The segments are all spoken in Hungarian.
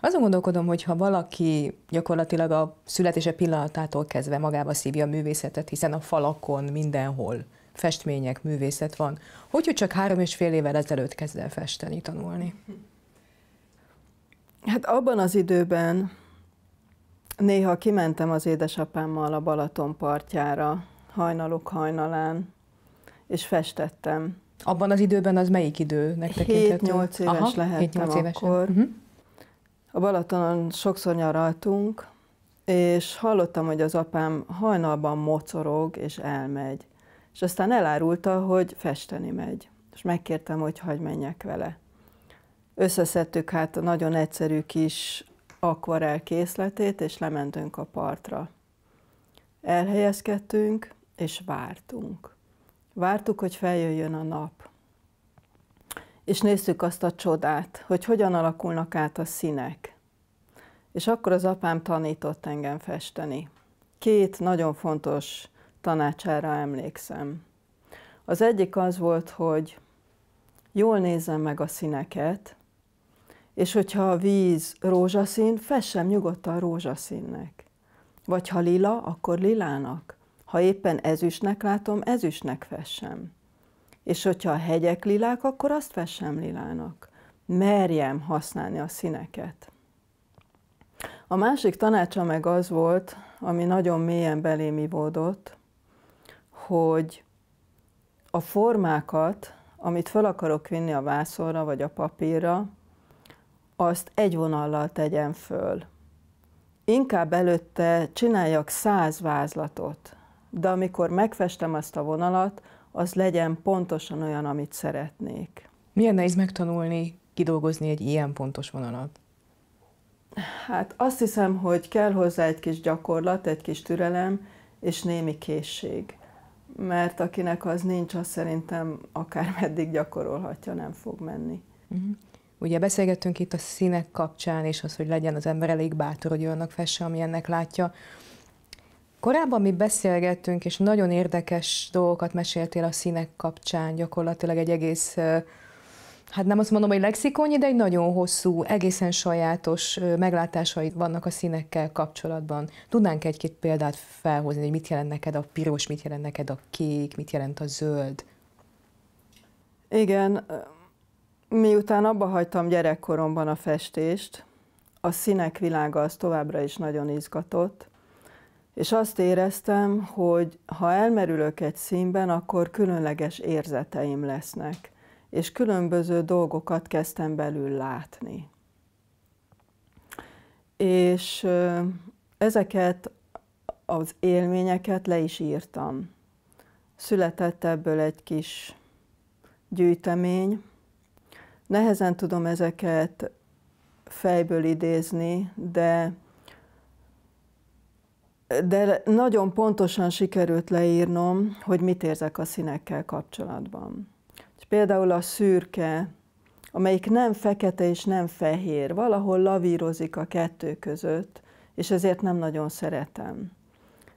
Azon gondolkodom, hogy ha valaki gyakorlatilag a születése pillanatától kezdve magába szívja a művészetet, hiszen a falakon mindenhol festmények, művészet van, hogy, hogy csak három és fél évvel ezelőtt kezd el festeni, tanulni? Hát abban az időben néha kimentem az édesapámmal a Balaton partjára, hajnalok hajnalán, és festettem. Abban az időben az melyik időnek tekinthető? 7-8 éves Aha, lehettem 7-8 éves akkor. Uh-huh. A Balatonon sokszor nyaraltunk, és hallottam, hogy az apám hajnalban mocorog és elmegy. És aztán elárulta, hogy festeni megy. És megkértem, hogy hagyj menjek vele. Összeszedtük hát a nagyon egyszerű kis akvarel készletét, és lementünk a partra. Elhelyezkedtünk, és vártunk. Vártuk, hogy feljöjjön a nap és néztük azt a csodát, hogy hogyan alakulnak át a színek. És akkor az apám tanított engem festeni. Két nagyon fontos tanácsára emlékszem. Az egyik az volt, hogy jól nézzem meg a színeket, és hogyha a víz rózsaszín, fessem nyugodtan rózsaszínnek. Vagy ha lila, akkor lilának. Ha éppen ezüstnek látom, ezüstnek fessem. És hogyha a hegyek lilák, akkor azt vessem lilának. Merjem használni a színeket. A másik tanácsa meg az volt, ami nagyon mélyen belém ivódott, hogy a formákat, amit fel akarok vinni a vászorra vagy a papírra, azt egy vonallal tegyem föl. Inkább előtte csináljak száz vázlatot, de amikor megfestem azt a vonalat, az legyen pontosan olyan, amit szeretnék. Milyen nehéz megtanulni, kidolgozni egy ilyen pontos vonalat? Hát azt hiszem, hogy kell hozzá egy kis gyakorlat, egy kis türelem és némi készség. Mert akinek az nincs, az szerintem akár meddig gyakorolhatja, nem fog menni. Uh-huh. Ugye beszélgettünk itt a színek kapcsán, és az, hogy legyen az ember elég bátor, hogy olyannak fesse, ami ennek látja. Korábban mi beszélgettünk, és nagyon érdekes dolgokat meséltél a színek kapcsán, gyakorlatilag egy egész, hát nem azt mondom, hogy lexikonyi, de egy nagyon hosszú, egészen sajátos meglátásaid vannak a színekkel kapcsolatban. Tudnánk egy-két példát felhozni, hogy mit jelent neked a piros, mit jelent neked a kék, mit jelent a zöld? Igen, miután abba hagytam gyerekkoromban a festést, a színek világa az továbbra is nagyon izgatott, és azt éreztem, hogy ha elmerülök egy színben, akkor különleges érzeteim lesznek, és különböző dolgokat kezdtem belül látni. És ezeket az élményeket le is írtam. Született ebből egy kis gyűjtemény. Nehezen tudom ezeket fejből idézni, de de nagyon pontosan sikerült leírnom, hogy mit érzek a színekkel kapcsolatban. Például a szürke, amelyik nem fekete és nem fehér, valahol lavírozik a kettő között, és ezért nem nagyon szeretem.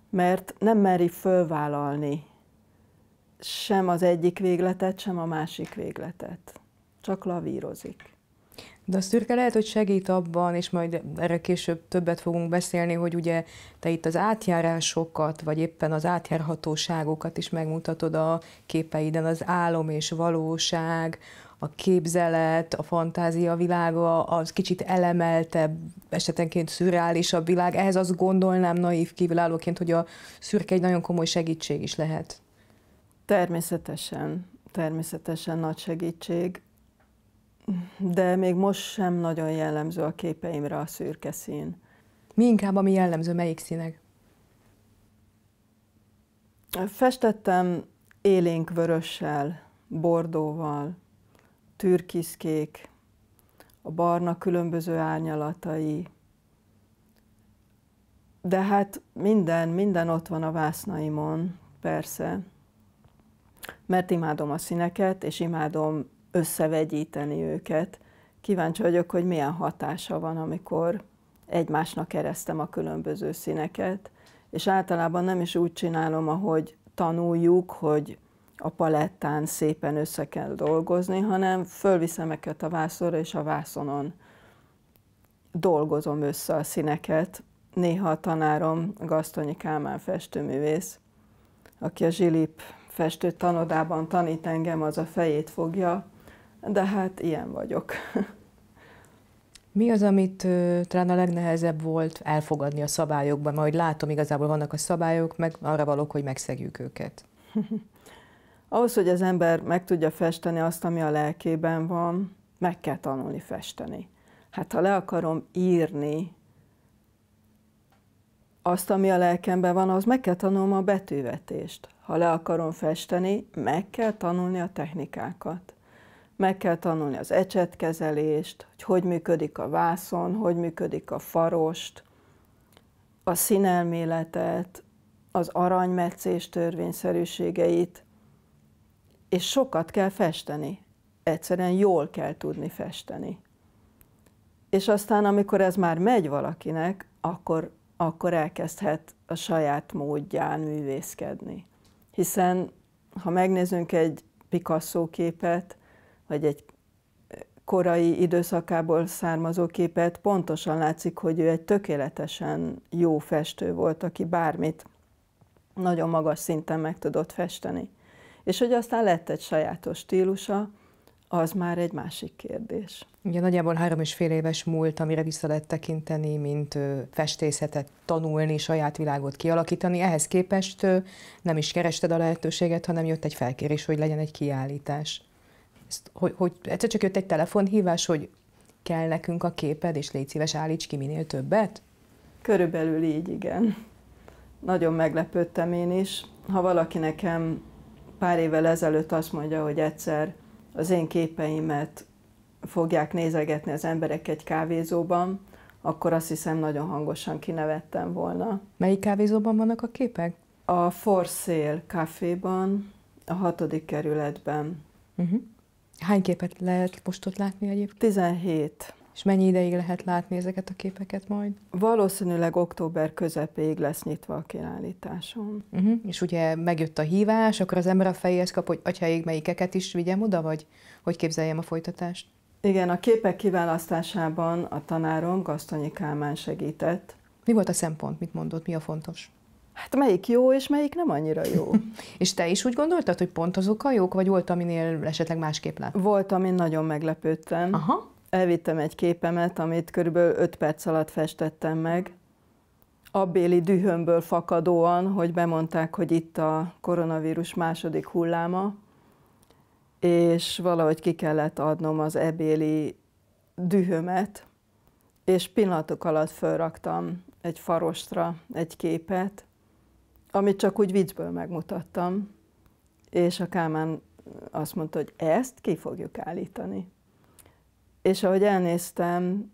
Mert nem meri fölvállalni sem az egyik végletet, sem a másik végletet. Csak lavírozik. De a szürke lehet, hogy segít abban, és majd erre később többet fogunk beszélni, hogy ugye te itt az átjárásokat, vagy éppen az átjárhatóságokat is megmutatod a képeiden, az álom és valóság, a képzelet, a fantázia világa, az kicsit elemeltebb, esetenként szürreálisabb világ. Ehhez azt gondolnám naív kívülállóként, hogy a szürke egy nagyon komoly segítség is lehet. Természetesen, természetesen nagy segítség de még most sem nagyon jellemző a képeimre a szürke szín. Mi inkább, ami jellemző, melyik színek? Festettem élénk vörössel, bordóval, türkiszkék, a barna különböző árnyalatai, de hát minden, minden ott van a vásznaimon, persze, mert imádom a színeket, és imádom összevegyíteni őket. Kíváncsi vagyok, hogy milyen hatása van, amikor egymásnak keresztem a különböző színeket, és általában nem is úgy csinálom, ahogy tanuljuk, hogy a palettán szépen össze kell dolgozni, hanem fölviszem őket a vászorra, és a vászonon dolgozom össze a színeket. Néha a tanárom Gasztonyi Kálmán festőművész, aki a Zsilip festő tanodában tanít engem, az a fejét fogja, de hát ilyen vagyok. Mi az, amit talán a legnehezebb volt elfogadni a szabályokban? Majd látom, igazából vannak a szabályok, meg arra valók, hogy megszegjük őket. Ahhoz, hogy az ember meg tudja festeni azt, ami a lelkében van, meg kell tanulni festeni. Hát ha le akarom írni azt, ami a lelkemben van, az meg kell tanulnom a betűvetést. Ha le akarom festeni, meg kell tanulni a technikákat meg kell tanulni az ecsetkezelést, hogy hogy működik a vászon, hogy működik a farost, a színelméletet, az aranymetszés törvényszerűségeit, és sokat kell festeni. Egyszerűen jól kell tudni festeni. És aztán, amikor ez már megy valakinek, akkor, akkor elkezdhet a saját módján művészkedni. Hiszen, ha megnézünk egy Picasso képet, vagy egy eh, korai időszakából származó képet pontosan látszik, hogy ő egy tökéletesen jó festő volt, aki bármit nagyon magas szinten meg tudott festeni. És hogy aztán lett egy sajátos stílusa, az már egy másik kérdés. Ugye nagyjából három és fél éves múlt, amire vissza lehet tekinteni, mint festészetet tanulni, saját világot kialakítani. Ehhez képest nem is kerested a lehetőséget, hanem jött egy felkérés, hogy legyen egy kiállítás ezt, hogy, hogy egyszer csak jött egy telefonhívás, hogy kell nekünk a képed, és légy szíves, állíts ki minél többet? Körülbelül így, igen. Nagyon meglepődtem én is. Ha valaki nekem pár évvel ezelőtt azt mondja, hogy egyszer az én képeimet fogják nézegetni az emberek egy kávézóban, akkor azt hiszem nagyon hangosan kinevettem volna. Melyik kávézóban vannak a képek? A For Sale Caféban, a hatodik kerületben. Uh-huh. Hány képet lehet most ott látni egyébként? 17. És mennyi ideig lehet látni ezeket a képeket majd? Valószínűleg október közepéig lesz nyitva a kiállításom. Uh-huh. És ugye megjött a hívás, akkor az ember a fejéhez kap, hogy atyáig melyikeket is vigyem oda, vagy hogy képzeljem a folytatást? Igen, a képek kiválasztásában a tanárom Gasztonyi Kálmán segített. Mi volt a szempont, mit mondott, mi a fontos? Hát melyik jó, és melyik nem annyira jó. és te is úgy gondoltad, hogy pont azok a jók, vagy volt, aminél esetleg másképp lett? Volt, amin nagyon meglepődtem. Aha. Elvittem egy képemet, amit körülbelül 5 perc alatt festettem meg. Abbéli dühömből fakadóan, hogy bemondták, hogy itt a koronavírus második hulláma, és valahogy ki kellett adnom az ebéli dühömet, és pillanatok alatt felraktam egy farostra egy képet, amit csak úgy viccből megmutattam. És a Kálmán azt mondta, hogy ezt ki fogjuk állítani. És ahogy elnéztem,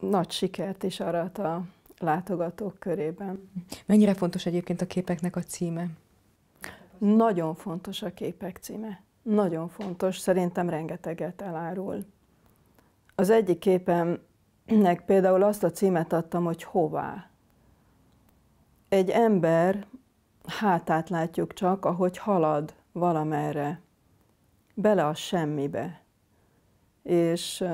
nagy sikert is arat a látogatók körében. Mennyire fontos egyébként a képeknek a címe? Nagyon fontos a képek címe. Nagyon fontos, szerintem rengeteget elárul. Az egyik képemnek például azt a címet adtam, hogy hová. Egy ember hátát látjuk csak, ahogy halad valamerre, bele a semmibe. És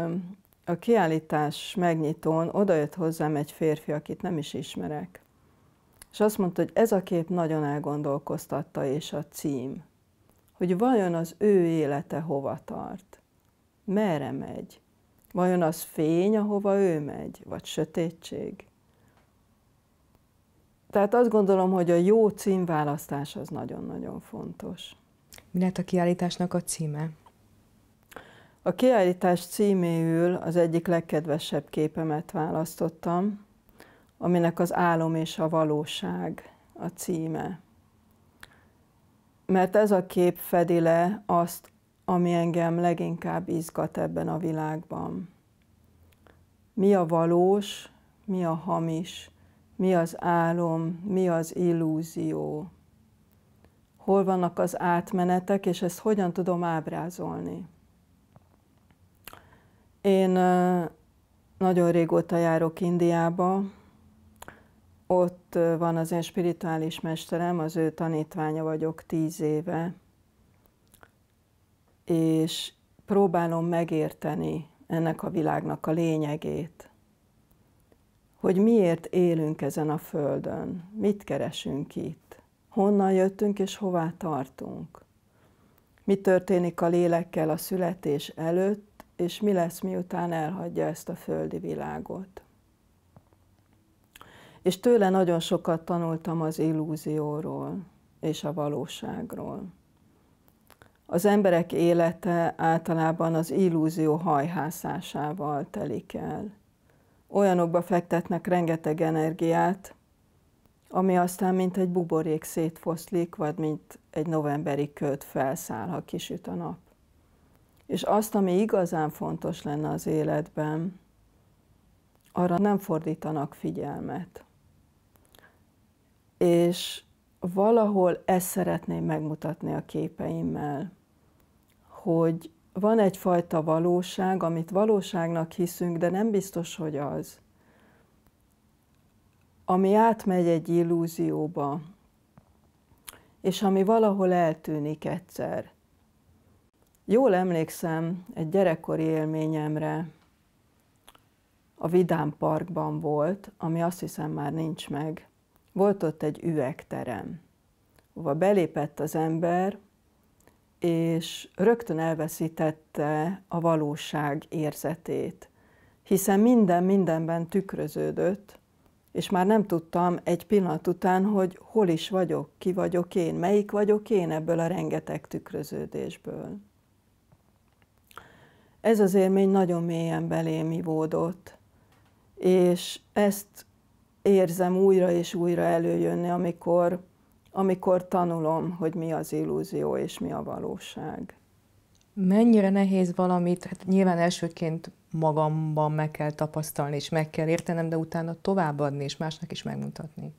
a kiállítás megnyitón odajött hozzám egy férfi, akit nem is ismerek. És azt mondta, hogy ez a kép nagyon elgondolkoztatta, és a cím. Hogy vajon az ő élete hova tart? Merre megy? Vajon az fény, ahova ő megy, vagy sötétség? Tehát azt gondolom, hogy a jó címválasztás az nagyon-nagyon fontos. Mi lett a kiállításnak a címe? A kiállítás címéül az egyik legkedvesebb képemet választottam, aminek az álom és a valóság a címe. Mert ez a kép fedi le azt, ami engem leginkább izgat ebben a világban. Mi a valós, mi a hamis, mi az álom, mi az illúzió, hol vannak az átmenetek, és ezt hogyan tudom ábrázolni. Én nagyon régóta járok Indiába, ott van az én spirituális mesterem, az ő tanítványa vagyok tíz éve, és próbálom megérteni ennek a világnak a lényegét hogy miért élünk ezen a földön, mit keresünk itt, honnan jöttünk és hová tartunk, mi történik a lélekkel a születés előtt, és mi lesz, miután elhagyja ezt a földi világot. És tőle nagyon sokat tanultam az illúzióról és a valóságról. Az emberek élete általában az illúzió hajhászásával telik el olyanokba fektetnek rengeteg energiát, ami aztán mint egy buborék szétfoszlik, vagy mint egy novemberi köd felszáll, ha kisüt a nap. És azt, ami igazán fontos lenne az életben, arra nem fordítanak figyelmet. És valahol ezt szeretném megmutatni a képeimmel, hogy van egyfajta valóság, amit valóságnak hiszünk, de nem biztos, hogy az, ami átmegy egy illúzióba, és ami valahol eltűnik egyszer. Jól emlékszem egy gyerekkori élményemre, a Vidám Parkban volt, ami azt hiszem már nincs meg. Volt ott egy üvegterem, hova belépett az ember, és rögtön elveszítette a valóság érzetét, hiszen minden mindenben tükröződött, és már nem tudtam egy pillanat után, hogy hol is vagyok, ki vagyok én, melyik vagyok én ebből a rengeteg tükröződésből. Ez az élmény nagyon mélyen belém ivódott, és ezt érzem újra és újra előjönni, amikor amikor tanulom, hogy mi az illúzió és mi a valóság. Mennyire nehéz valamit, hát nyilván elsőként magamban meg kell tapasztalni, és meg kell értenem, de utána továbbadni, és másnak is megmutatni.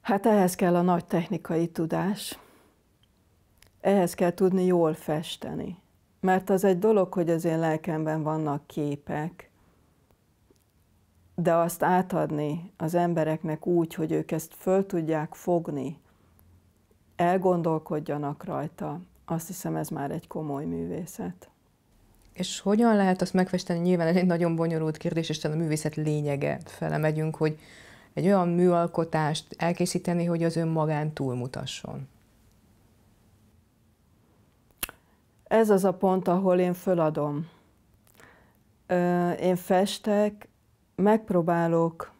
Hát ehhez kell a nagy technikai tudás. Ehhez kell tudni jól festeni. Mert az egy dolog, hogy az én lelkemben vannak képek, de azt átadni az embereknek úgy, hogy ők ezt föl tudják fogni, elgondolkodjanak rajta, azt hiszem ez már egy komoly művészet. És hogyan lehet azt megfesteni? Nyilván ez egy nagyon bonyolult kérdés, és a művészet lényege fele megyünk, hogy egy olyan műalkotást elkészíteni, hogy az önmagán túlmutasson. Ez az a pont, ahol én föladom. Én festek, megpróbálok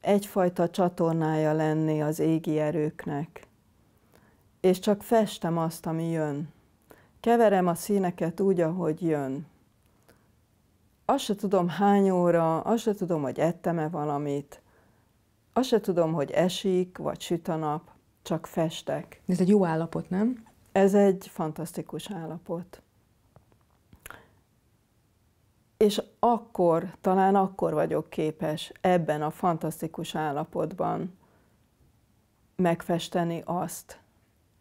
egyfajta csatornája lenni az égi erőknek, és csak festem azt, ami jön. Keverem a színeket úgy, ahogy jön. Azt se tudom hány óra, azt se tudom, hogy ettem-e valamit, azt se tudom, hogy esik, vagy süt a nap, csak festek. Ez egy jó állapot, nem? Ez egy fantasztikus állapot és akkor, talán akkor vagyok képes ebben a fantasztikus állapotban megfesteni azt,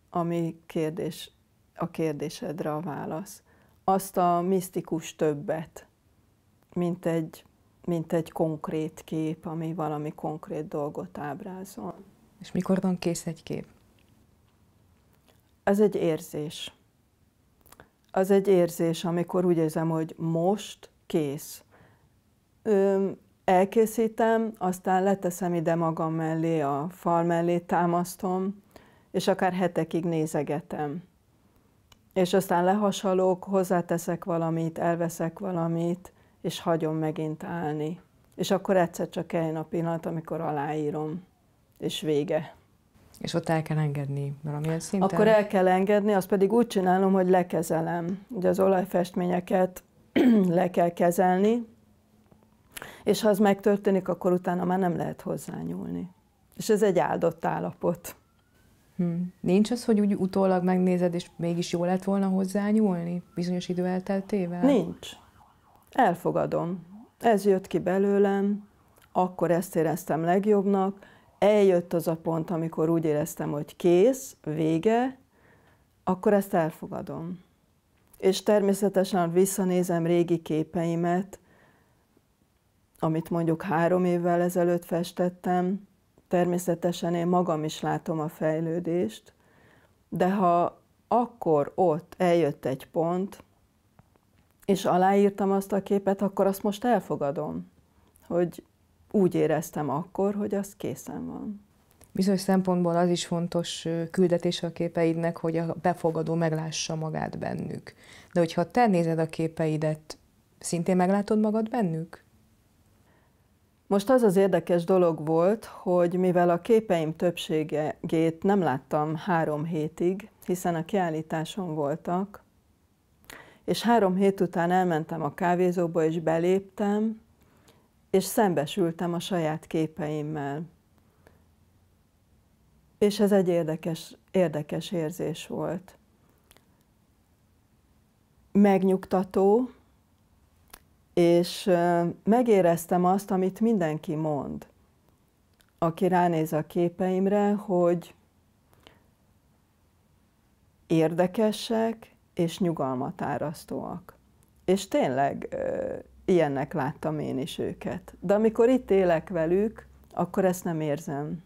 ami kérdés, a kérdésedre a válasz. Azt a misztikus többet, mint egy, mint egy konkrét kép, ami valami konkrét dolgot ábrázol. És mikor van kész egy kép? Ez egy érzés. Az egy érzés, amikor úgy érzem, hogy most kész. Ö, elkészítem, aztán leteszem ide magam mellé, a fal mellé támasztom, és akár hetekig nézegetem. És aztán lehasalok, hozzáteszek valamit, elveszek valamit, és hagyom megint állni. És akkor egyszer csak eljön a pillanat, amikor aláírom, és vége. És ott el kell engedni valamilyen szinten? Akkor el kell engedni, azt pedig úgy csinálom, hogy lekezelem. Ugye az olajfestményeket le kell kezelni, és ha ez megtörténik, akkor utána már nem lehet hozzányúlni. És ez egy áldott állapot. Hmm. Nincs az, hogy úgy utólag megnézed, és mégis jó lett volna hozzányúlni bizonyos idő elteltével? Nincs. Elfogadom. Ez jött ki belőlem, akkor ezt éreztem legjobbnak, eljött az a pont, amikor úgy éreztem, hogy kész, vége, akkor ezt elfogadom és természetesen visszanézem régi képeimet, amit mondjuk három évvel ezelőtt festettem, természetesen én magam is látom a fejlődést, de ha akkor ott eljött egy pont, és aláírtam azt a képet, akkor azt most elfogadom, hogy úgy éreztem akkor, hogy az készen van. Bizonyos szempontból az is fontos küldetés a képeidnek, hogy a befogadó meglássa magát bennük. De hogyha te nézed a képeidet, szintén meglátod magad bennük? Most az az érdekes dolog volt, hogy mivel a képeim többségét nem láttam három hétig, hiszen a kiállításon voltak, és három hét után elmentem a kávézóba, és beléptem, és szembesültem a saját képeimmel és ez egy érdekes, érdekes érzés volt. Megnyugtató, és megéreztem azt, amit mindenki mond, aki ránéz a képeimre, hogy érdekesek és nyugalmat árasztóak. És tényleg ilyennek láttam én is őket. De amikor itt élek velük, akkor ezt nem érzem.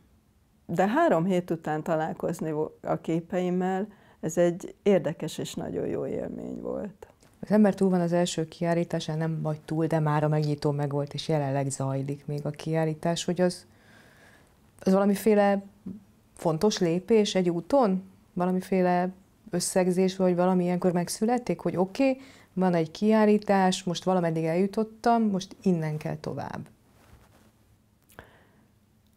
De három hét után találkozni a képeimmel, ez egy érdekes és nagyon jó élmény volt. Az ember túl van az első kiállításán, nem vagy túl, de már a megnyitó meg volt, és jelenleg zajlik még a kiállítás, hogy az, az valamiféle fontos lépés egy úton? Valamiféle összegzés, vagy valami ilyenkor megszületik, hogy oké, okay, van egy kiállítás, most valameddig eljutottam, most innen kell tovább.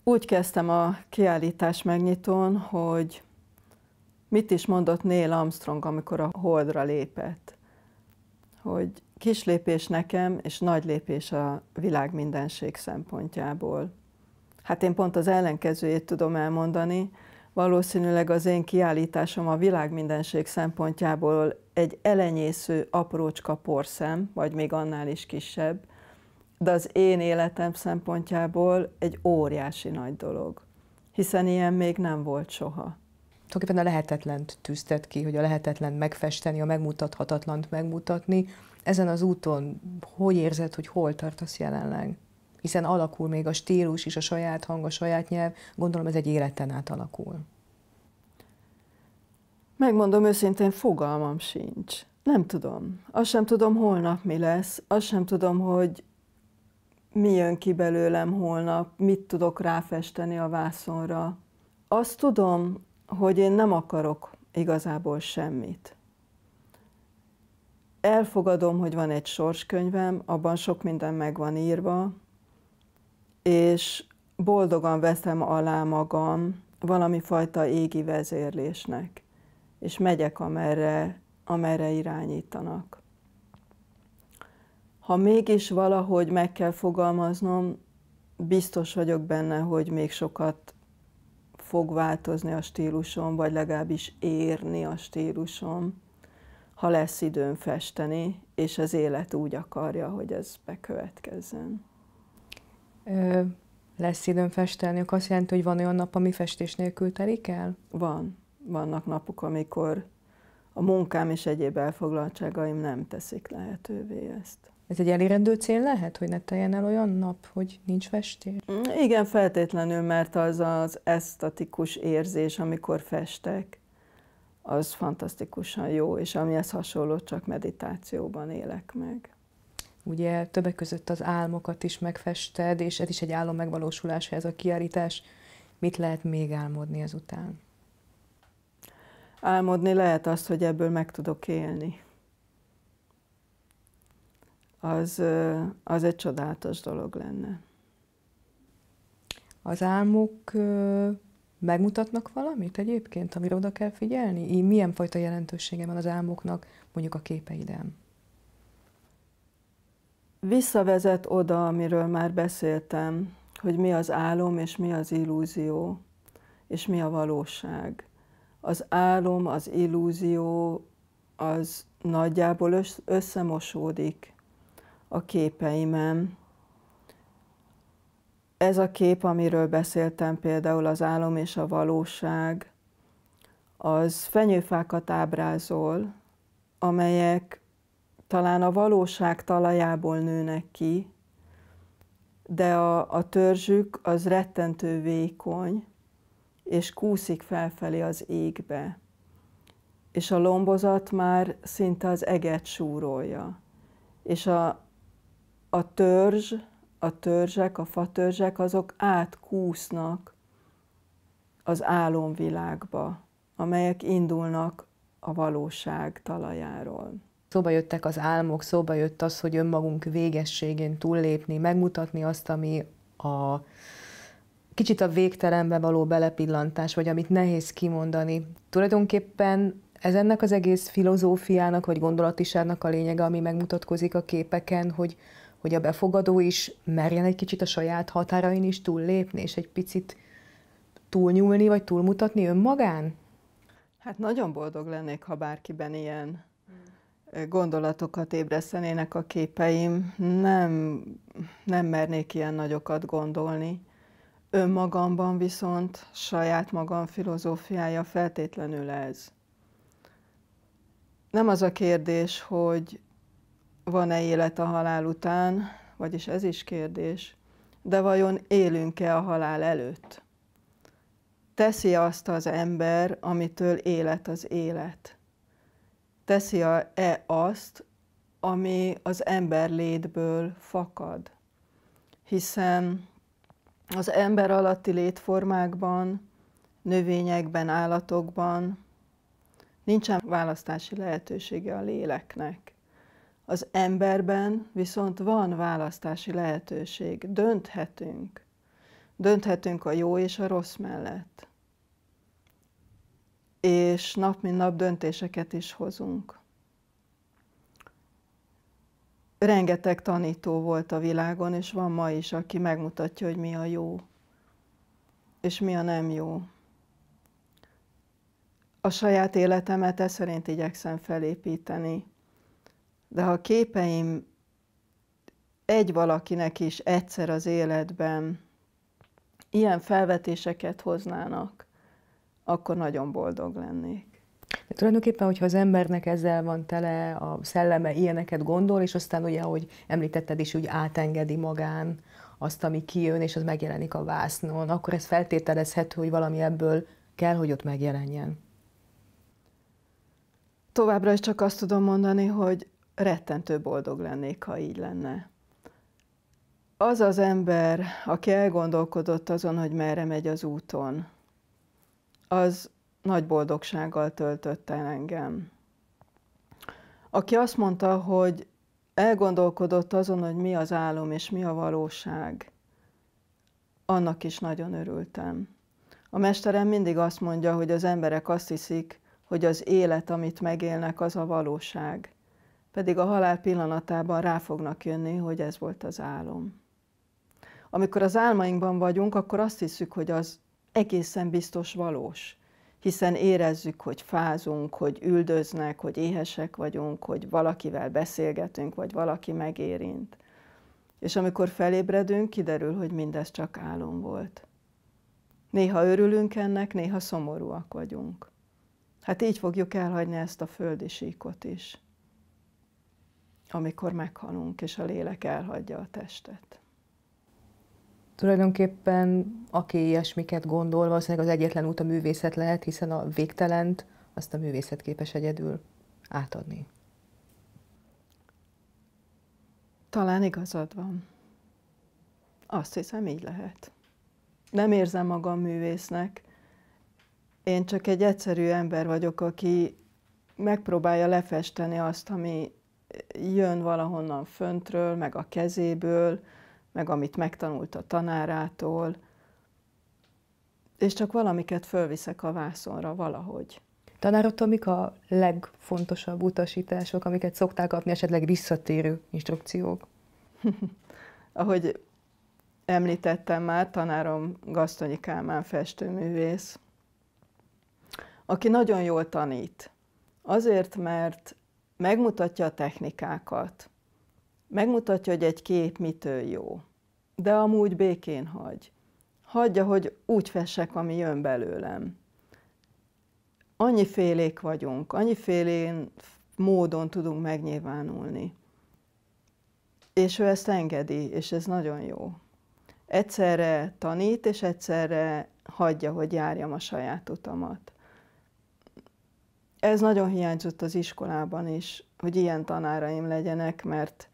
Úgy kezdtem a kiállítás megnyitón, hogy mit is mondott Neil Armstrong, amikor a holdra lépett. Hogy kis lépés nekem, és nagy lépés a világ mindenség szempontjából. Hát én pont az ellenkezőjét tudom elmondani. Valószínűleg az én kiállításom a világ mindenség szempontjából egy elenyésző aprócska porszem, vagy még annál is kisebb, de az én életem szempontjából egy óriási nagy dolog, hiszen ilyen még nem volt soha. Tulajdonképpen a lehetetlent tűztet ki, hogy a lehetetlen megfesteni, a megmutathatatlant megmutatni. Ezen az úton hogy érzed, hogy hol tartasz jelenleg? Hiszen alakul még a stílus is, a saját hang, a saját nyelv, gondolom ez egy életen át alakul. Megmondom őszintén, fogalmam sincs. Nem tudom. Azt sem tudom, holnap mi lesz. Azt sem tudom, hogy mi jön ki belőlem holnap, mit tudok ráfesteni a vászonra. Azt tudom, hogy én nem akarok igazából semmit. Elfogadom, hogy van egy sorskönyvem, abban sok minden meg van írva, és boldogan veszem alá magam valami fajta égi vezérlésnek, és megyek, amerre, amerre irányítanak. Ha mégis valahogy meg kell fogalmaznom, biztos vagyok benne, hogy még sokat fog változni a stílusom, vagy legalábbis érni a stílusom, ha lesz időm festeni, és az élet úgy akarja, hogy ez bekövetkezzen. Ö, lesz időm festeni, akkor azt jelenti, hogy van olyan nap, ami festés nélkül telik el? Van. Vannak napok, amikor a munkám és egyéb elfoglaltságaim nem teszik lehetővé ezt. Ez egy elérendő cél lehet, hogy ne teljen el olyan nap, hogy nincs festés? Mm, igen, feltétlenül, mert az az esztatikus érzés, amikor festek, az fantasztikusan jó, és amihez hasonló, csak meditációban élek meg. Ugye többek között az álmokat is megfested, és ez is egy álom megvalósulása, ez a kiállítás. Mit lehet még álmodni ezután? Álmodni lehet azt, hogy ebből meg tudok élni az, az egy csodálatos dolog lenne. Az álmok megmutatnak valamit egyébként, amire oda kell figyelni? Milyen fajta jelentősége van az álmoknak mondjuk a képeiden? Visszavezet oda, amiről már beszéltem, hogy mi az álom és mi az illúzió, és mi a valóság. Az álom, az illúzió, az nagyjából összemosódik a képeimen. Ez a kép, amiről beszéltem, például az álom és a valóság, az fenyőfákat ábrázol, amelyek talán a valóság talajából nőnek ki, de a, a törzsük az rettentő vékony, és kúszik felfelé az égbe. És a lombozat már szinte az eget súrolja. És a, a törzs, a törzsek, a fatörzsek, azok átkúsznak az álomvilágba, amelyek indulnak a valóság talajáról. Szóba jöttek az álmok, szóba jött az, hogy önmagunk végességén túllépni, megmutatni azt, ami a kicsit a végterembe való belepillantás, vagy amit nehéz kimondani. Tulajdonképpen ez ennek az egész filozófiának, vagy gondolatiságnak a lényege, ami megmutatkozik a képeken, hogy hogy a befogadó is merjen egy kicsit a saját határain is túllépni, és egy picit túlnyúlni, vagy túlmutatni önmagán? Hát nagyon boldog lennék, ha bárkiben ilyen gondolatokat ébresztenének a képeim. Nem, nem mernék ilyen nagyokat gondolni. Önmagamban viszont saját magam filozófiája feltétlenül ez. Nem az a kérdés, hogy van-e élet a halál után, vagyis ez is kérdés, de vajon élünk-e a halál előtt? Teszi azt az ember, amitől élet az élet? Teszi-e azt, ami az ember létből fakad? Hiszen az ember alatti létformákban, növényekben, állatokban nincsen választási lehetősége a léleknek az emberben viszont van választási lehetőség, dönthetünk. Dönthetünk a jó és a rossz mellett. És nap mint nap döntéseket is hozunk. Rengeteg tanító volt a világon, és van ma is, aki megmutatja, hogy mi a jó, és mi a nem jó a saját életemet e szerint igyekszem felépíteni de ha a képeim egy valakinek is egyszer az életben ilyen felvetéseket hoznának, akkor nagyon boldog lennék. De tulajdonképpen, hogyha az embernek ezzel van tele, a szelleme ilyeneket gondol, és aztán ugye, ahogy említetted is, úgy átengedi magán azt, ami kijön, és az megjelenik a vásznon, akkor ez feltételezhető, hogy valami ebből kell, hogy ott megjelenjen. Továbbra is csak azt tudom mondani, hogy rettentő boldog lennék, ha így lenne. Az az ember, aki elgondolkodott azon, hogy merre megy az úton, az nagy boldogsággal töltött el engem. Aki azt mondta, hogy elgondolkodott azon, hogy mi az álom és mi a valóság, annak is nagyon örültem. A mesterem mindig azt mondja, hogy az emberek azt hiszik, hogy az élet, amit megélnek, az a valóság pedig a halál pillanatában rá fognak jönni, hogy ez volt az álom. Amikor az álmainkban vagyunk, akkor azt hiszük, hogy az egészen biztos valós, hiszen érezzük, hogy fázunk, hogy üldöznek, hogy éhesek vagyunk, hogy valakivel beszélgetünk, vagy valaki megérint. És amikor felébredünk, kiderül, hogy mindez csak álom volt. Néha örülünk ennek, néha szomorúak vagyunk. Hát így fogjuk elhagyni ezt a földi síkot is amikor meghalunk, és a lélek elhagyja a testet. Tulajdonképpen, aki ilyesmiket gondol, valószínűleg az egyetlen út a művészet lehet, hiszen a végtelent azt a művészet képes egyedül átadni. Talán igazad van. Azt hiszem, így lehet. Nem érzem magam művésznek. Én csak egy egyszerű ember vagyok, aki megpróbálja lefesteni azt, ami jön valahonnan föntről, meg a kezéből, meg amit megtanult a tanárától, és csak valamiket fölviszek a vászonra valahogy. Tanárodtól mik a legfontosabb utasítások, amiket szokták kapni, esetleg visszatérő instrukciók? Ahogy említettem már, tanárom Gasztonyi Kálmán festőművész, aki nagyon jól tanít. Azért, mert megmutatja a technikákat, megmutatja, hogy egy kép mitől jó, de amúgy békén hagy. Hagyja, hogy úgy fessek, ami jön belőlem. Annyi félék vagyunk, annyi félén módon tudunk megnyilvánulni. És ő ezt engedi, és ez nagyon jó. Egyszerre tanít, és egyszerre hagyja, hogy járjam a saját utamat ez nagyon hiányzott az iskolában is, hogy ilyen tanáraim legyenek, mert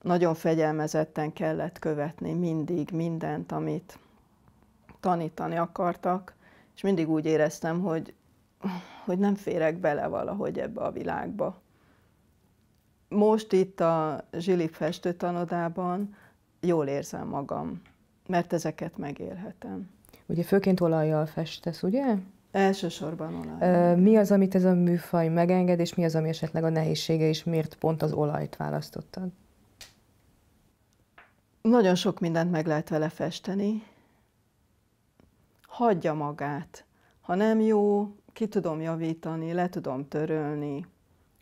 nagyon fegyelmezetten kellett követni mindig mindent, amit tanítani akartak, és mindig úgy éreztem, hogy, hogy nem férek bele valahogy ebbe a világba. Most itt a Zsilip festőtanodában jól érzem magam, mert ezeket megélhetem. Ugye főként olajjal festesz, ugye? Elsősorban olaj. Mi az, amit ez a műfaj megenged, és mi az, ami esetleg a nehézsége, és miért pont az olajt választottad? Nagyon sok mindent meg lehet vele festeni. Hagyja magát. Ha nem jó, ki tudom javítani, le tudom törölni,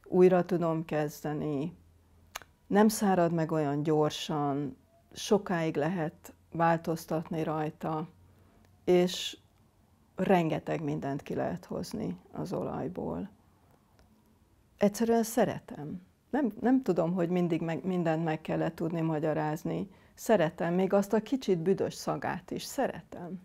újra tudom kezdeni. Nem szárad meg olyan gyorsan, sokáig lehet változtatni rajta, és rengeteg mindent ki lehet hozni az olajból. Egyszerűen szeretem. Nem, nem tudom, hogy mindig meg, mindent meg kellett tudni magyarázni. Szeretem, még azt a kicsit büdös szagát is szeretem.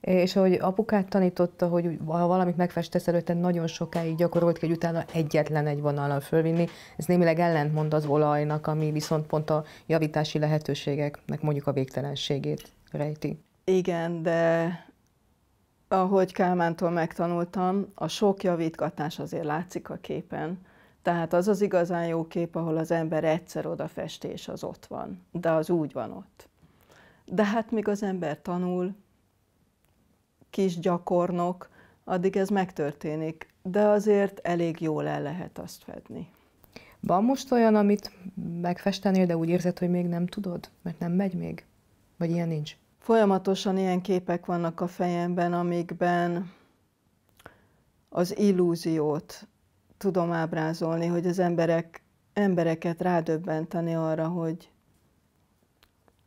És ahogy apukát tanította, hogy ha valamit megfestesz előtte, nagyon sokáig gyakorolt hogy utána egyetlen egy vonallal fölvinni. Ez némileg ellentmond az olajnak, ami viszont pont a javítási lehetőségeknek mondjuk a végtelenségét rejti. Igen, de ahogy Kálmántól megtanultam, a sok javítgatás azért látszik a képen. Tehát az az igazán jó kép, ahol az ember egyszer oda és az ott van. De az úgy van ott. De hát míg az ember tanul, kis gyakornok, addig ez megtörténik, de azért elég jól el lehet azt fedni. Van most olyan, amit megfestenél, de úgy érzed, hogy még nem tudod, mert nem megy még? Vagy ilyen nincs? Folyamatosan ilyen képek vannak a fejemben, amikben az illúziót tudom ábrázolni, hogy az emberek, embereket rádöbbenteni arra, hogy,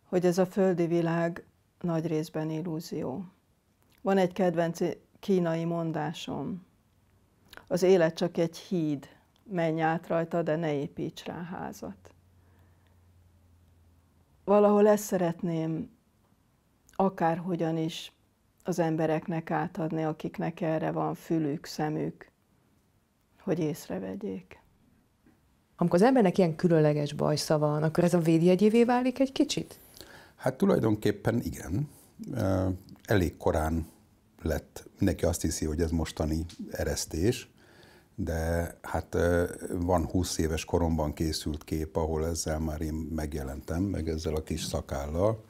hogy ez a földi világ nagy részben illúzió. Van egy kedvenc kínai mondásom. Az élet csak egy híd, menj át rajta, de ne építs rá házat. Valahol ezt szeretném akárhogyan is az embereknek átadni, akiknek erre van fülük, szemük, hogy észrevegyék. Amikor az embernek ilyen különleges bajsza van, akkor ez a védjegyévé válik egy kicsit? Hát tulajdonképpen igen. Elég korán lett. Mindenki azt hiszi, hogy ez mostani eresztés, de hát van 20 éves koromban készült kép, ahol ezzel már én megjelentem, meg ezzel a kis szakállal,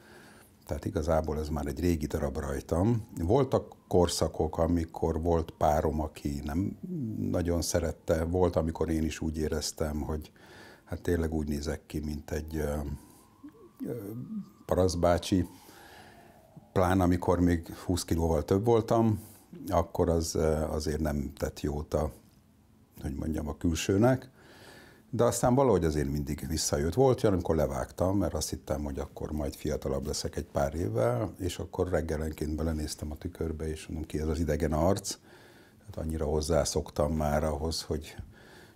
tehát igazából ez már egy régi darab rajtam. Voltak korszakok, amikor volt párom, aki nem nagyon szerette, volt, amikor én is úgy éreztem, hogy hát tényleg úgy nézek ki, mint egy paraszbácsi, pláne amikor még 20 kilóval több voltam, akkor az azért nem tett jót a, hogy mondjam, a külsőnek de aztán valahogy azért mindig visszajött. Volt olyan, amikor levágtam, mert azt hittem, hogy akkor majd fiatalabb leszek egy pár évvel, és akkor reggelenként belenéztem a tükörbe, és mondom ki ez az idegen arc. Tehát annyira hozzászoktam már ahhoz, hogy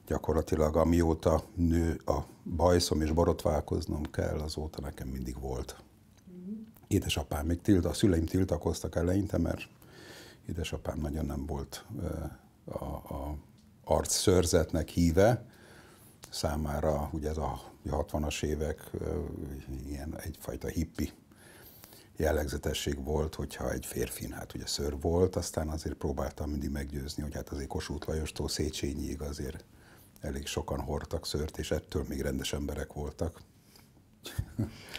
gyakorlatilag amióta nő a bajszom és borotválkoznom kell, azóta nekem mindig volt. Édesapám még tilt, a szüleim tiltakoztak eleinte, mert édesapám nagyon nem volt a, a szörzetnek híve, számára ugye ez a 60-as évek ilyen egyfajta hippi jellegzetesség volt, hogyha egy férfin hát ugye ször volt, aztán azért próbáltam mindig meggyőzni, hogy hát azért Kossuth Lajostól Széchenyiig azért elég sokan hordtak szört, és ettől még rendes emberek voltak.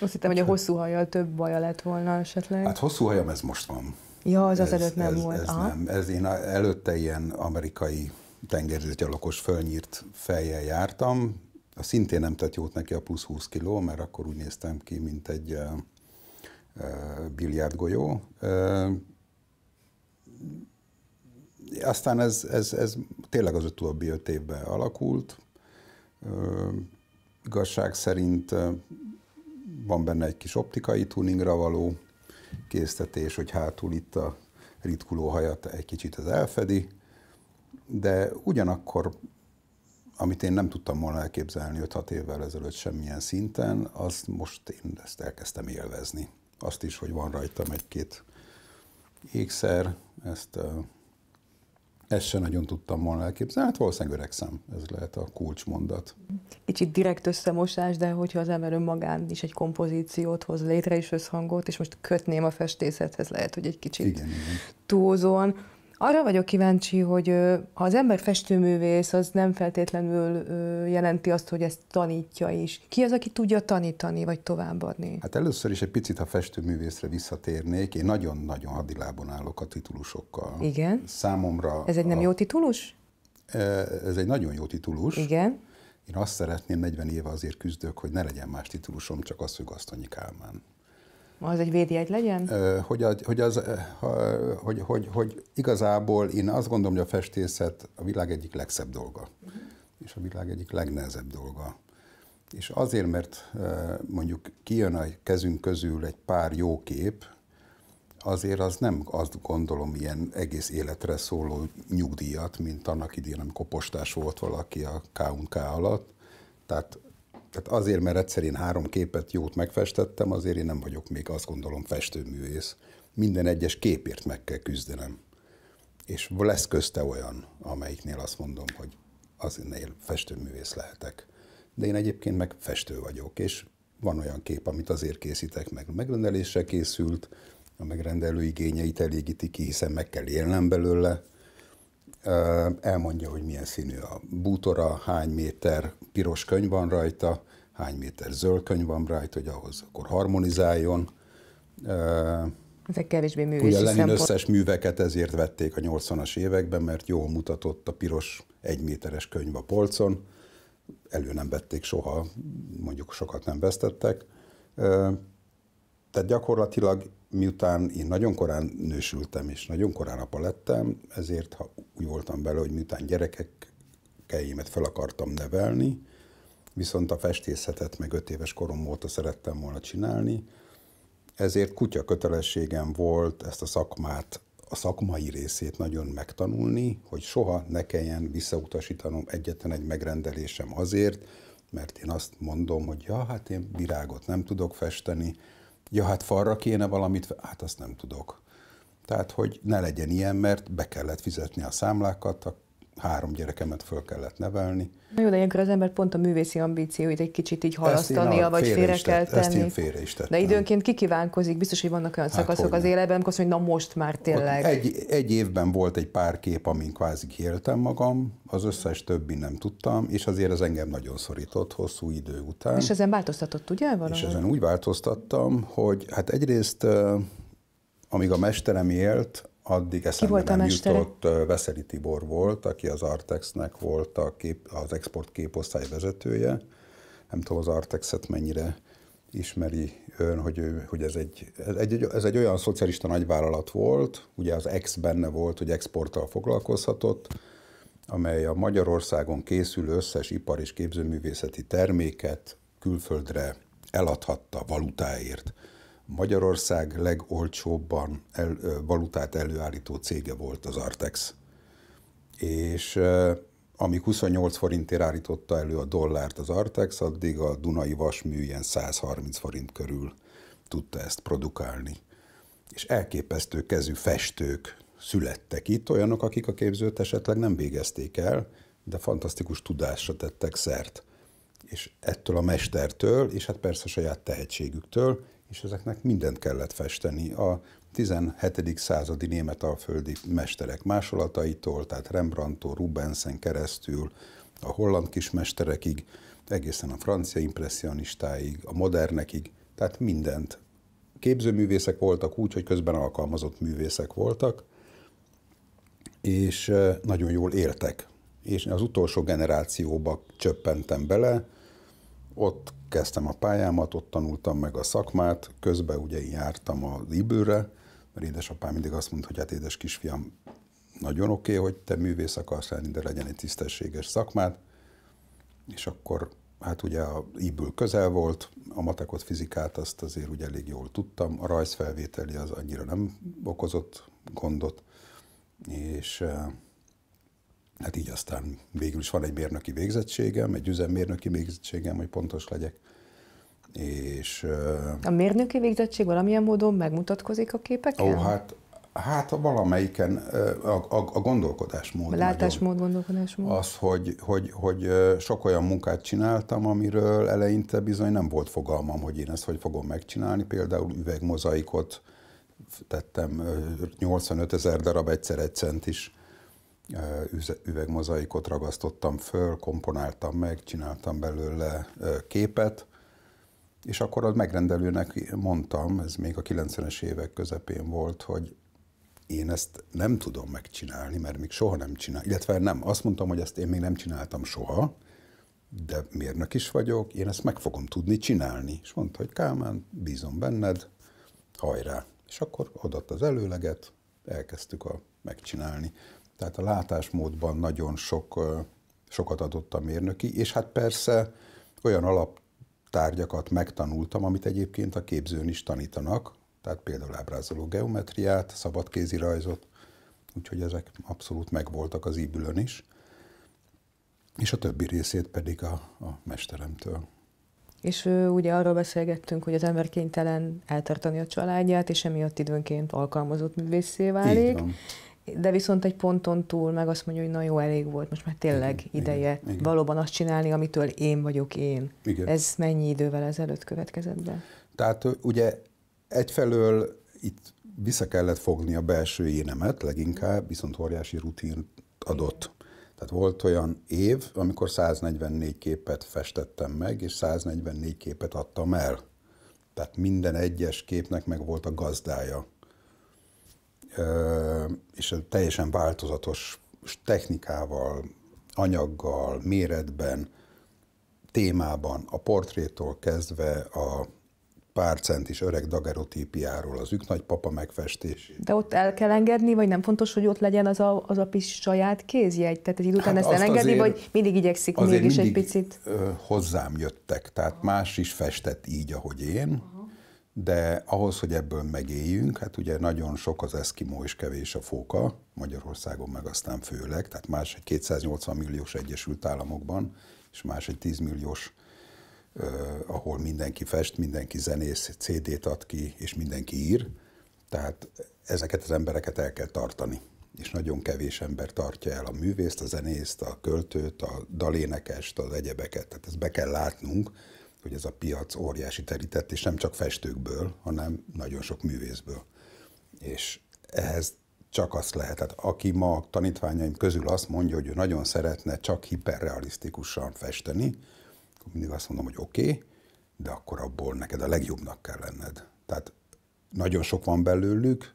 Azt hittem, hogy a hosszú hajjal több baja lett volna esetleg. Hát hosszú hajam ez most van. Ja, az ez, az előtt nem ez, volt. Ez, nem. ez én előtte ilyen amerikai tengerészgyalogos fölnyírt fejjel jártam, a szintén nem tett jót neki a plusz 20 kiló, mert akkor úgy néztem ki, mint egy uh, biliárdgolyó. aztán ez, ez, ez tényleg az utóbbi öt évben alakult. igazság szerint van benne egy kis optikai tuningra való késztetés, hogy hátul itt a ritkuló hajat egy kicsit az elfedi, de ugyanakkor, amit én nem tudtam volna elképzelni 5-6 évvel ezelőtt semmilyen szinten, az most én ezt elkezdtem élvezni. Azt is, hogy van rajtam egy-két ékszer, ezt, ezt sem nagyon tudtam volna elképzelni. Hát valószínűleg öregszem, ez lehet a kulcsmondat. Kicsit direkt összemosás, de hogyha az ember önmagán is egy kompozíciót hoz létre és összhangot, és most kötném a festészethez, lehet, hogy egy kicsit igen, igen. túlzóan arra vagyok kíváncsi, hogy ha az ember festőművész, az nem feltétlenül jelenti azt, hogy ezt tanítja is. Ki az, aki tudja tanítani, vagy továbbadni? Hát először is egy picit, ha festőművészre visszatérnék, én nagyon-nagyon hadilábon állok a titulusokkal. Igen? Számomra... Ez egy nem a... jó titulus? Ez egy nagyon jó titulus. Igen? Én azt szeretném, 40 éve azért küzdök, hogy ne legyen más titulusom, csak az, hogy Gasztonyi Kálmán az egy védjegy legyen? Hogy, az, hogy, az, hogy, hogy, hogy igazából én azt gondolom, hogy a festészet a világ egyik legszebb dolga, és a világ egyik legnehezebb dolga. És azért, mert mondjuk kijön a kezünk közül egy pár jó kép, azért az nem azt gondolom ilyen egész életre szóló nyugdíjat, mint annak idén, amikor postás volt valaki a K&K alatt. Tehát tehát azért, mert egyszer én három képet jót megfestettem, azért én nem vagyok még azt gondolom festőművész. Minden egyes képért meg kell küzdenem. És lesz közte olyan, amelyiknél azt mondom, hogy aznél festőművész lehetek. De én egyébként meg festő vagyok, és van olyan kép, amit azért készítek meg. Megrendelésre készült, a megrendelő igényeit elégíti ki, hiszen meg kell élnem belőle, elmondja, hogy milyen színű a bútora, hány méter piros könyv van rajta, hány méter zöld könyv van rajta, hogy ahhoz akkor harmonizáljon. Ezek kevésbé művészi Ugye Lenin szempont... összes műveket ezért vették a 80-as években, mert jól mutatott a piros egyméteres könyv a polcon, elő nem vették soha, mondjuk sokat nem vesztettek. Tehát gyakorlatilag miután én nagyon korán nősültem, és nagyon korán apa lettem, ezért ha úgy voltam vele, hogy miután gyerekekeimet fel akartam nevelni, viszont a festészetet meg öt éves korom óta szerettem volna csinálni, ezért kutya kötelességem volt ezt a szakmát, a szakmai részét nagyon megtanulni, hogy soha ne kelljen visszautasítanom egyetlen egy megrendelésem azért, mert én azt mondom, hogy ja, hát én virágot nem tudok festeni, ja, hát falra kéne valamit, hát azt nem tudok. Tehát, hogy ne legyen ilyen, mert be kellett fizetni a számlákat, három gyerekemet föl kellett nevelni. Na jó, de ilyenkor az ember pont a művészi ambícióit egy kicsit így halasztania, vagy félre, kell tett, tenni. Ezt én félre is tettem. De időnként kikívánkozik, biztos, hogy vannak olyan hát szakaszok hogyne. az életben, amikor azt mondja, na most már tényleg. egy, egy évben volt egy pár kép, amin kvázi kiéltem magam, az összes többi nem tudtam, és azért ez engem nagyon szorított hosszú idő után. És ezen változtatott, ugye? Valahogy? És ezen úgy változtattam, hogy hát egyrészt eh, amíg a mesterem élt, addig eszembe nem mestere? nem jutott, Veszeli Tibor volt, aki az Artexnek volt a kép, az export képosztály vezetője. Nem tudom az Artexet mennyire ismeri ön, hogy, ő, hogy ez, egy, ez, egy, ez egy olyan szocialista nagyvállalat volt, ugye az ex benne volt, hogy exporttal foglalkozhatott, amely a Magyarországon készülő összes ipar és képzőművészeti terméket külföldre eladhatta valutáért. Magyarország legolcsóbban el, valutát előállító cége volt az Artex. És amíg 28 forintért állította elő a dollárt az Artex, addig a Dunai Vasmű ilyen 130 forint körül tudta ezt produkálni. És elképesztő kezű festők születtek itt, olyanok, akik a képzőt esetleg nem végezték el, de fantasztikus tudásra tettek szert. És ettől a mestertől, és hát persze saját tehetségüktől és ezeknek mindent kellett festeni. A 17. századi alföldi mesterek másolataitól, tehát Rembrandtól, Rubensen keresztül, a holland kismesterekig, egészen a francia impressionistáig, a modernekig, tehát mindent. Képzőművészek voltak úgy, hogy közben alkalmazott művészek voltak, és nagyon jól éltek. És az utolsó generációba csöppentem bele, ott kezdtem a pályámat, ott tanultam meg a szakmát, közben ugye én jártam az Ibőre, mert édesapám mindig azt mondta, hogy hát édes kisfiam, nagyon oké, okay, hogy te művész akarsz lenni, de legyen egy tisztességes szakmád, és akkor hát ugye a íből közel volt, a matekot, fizikát azt azért ugye elég jól tudtam, a rajzfelvételi az annyira nem okozott gondot, és hát így aztán végül is van egy mérnöki végzettségem, egy üzemmérnöki végzettségem, hogy pontos legyek, és, a mérnöki végzettség valamilyen módon megmutatkozik a képeken? Ó, hát, hát a valamelyiken a, a, a gondolkodásmód. A látásmód, gondolkodásmód. Az, hogy, hogy, hogy sok olyan munkát csináltam, amiről eleinte bizony nem volt fogalmam, hogy én ezt hogy fogom megcsinálni. Például üvegmozaikot tettem 85 ezer darab egyszer egy is üvegmozaikot ragasztottam föl, komponáltam meg, csináltam belőle képet, és akkor az megrendelőnek mondtam, ez még a 90-es évek közepén volt, hogy én ezt nem tudom megcsinálni, mert még soha nem csináltam. Illetve nem, azt mondtam, hogy ezt én még nem csináltam soha, de mérnök is vagyok, én ezt meg fogom tudni csinálni. És mondta, hogy Kálmán, bízom benned, hajrá. És akkor adott az előleget, elkezdtük a megcsinálni. Tehát a látásmódban nagyon sok, sokat adott a mérnöki, és hát persze olyan alap tárgyakat megtanultam, amit egyébként a képzőn is tanítanak, tehát például ábrázoló geometriát, szabadkézi rajzot, úgyhogy ezek abszolút megvoltak az íbülön is, és a többi részét pedig a, a mesteremtől. És ugye arról beszélgettünk, hogy az ember kénytelen eltartani a családját, és emiatt időnként alkalmazott művészé válik. Így van de viszont egy ponton túl meg azt mondja, hogy na jó, elég volt, most már tényleg igen, ideje igen, valóban azt csinálni, amitől én vagyok én. Igen. Ez mennyi idővel ezelőtt következett be? Tehát ugye egyfelől itt vissza kellett fogni a belső énemet leginkább, viszont óriási rutin adott. Igen. Tehát volt olyan év, amikor 144 képet festettem meg, és 144 képet adtam el. Tehát minden egyes képnek meg volt a gazdája és teljesen változatos technikával, anyaggal, méretben, témában, a portrétól kezdve a pár centis öreg dagerotípiáról, az ők nagypapa De ott el kell engedni, vagy nem fontos, hogy ott legyen az a, az a pis saját kézjegy? Tehát egy idő után hát ezt elengedni, azért, vagy mindig igyekszik mégis mindig egy picit? hozzám jöttek, tehát más is festett így, ahogy én, de ahhoz, hogy ebből megéljünk, hát ugye nagyon sok az eszkimó és kevés a fóka, Magyarországon meg aztán főleg, tehát más egy 280 milliós Egyesült Államokban, és más egy 10 milliós, eh, ahol mindenki fest, mindenki zenész, CD-t ad ki, és mindenki ír, tehát ezeket az embereket el kell tartani és nagyon kevés ember tartja el a művészt, a zenészt, a költőt, a dalénekest, az egyebeket. Tehát ezt be kell látnunk, hogy ez a piac óriási terített, és nem csak festőkből, hanem nagyon sok művészből. És ehhez csak azt lehet. Tehát aki ma a tanítványaim közül azt mondja, hogy ő nagyon szeretne csak hiperrealisztikusan festeni, akkor mindig azt mondom, hogy oké, okay, de akkor abból neked a legjobbnak kell lenned. Tehát nagyon sok van belőlük,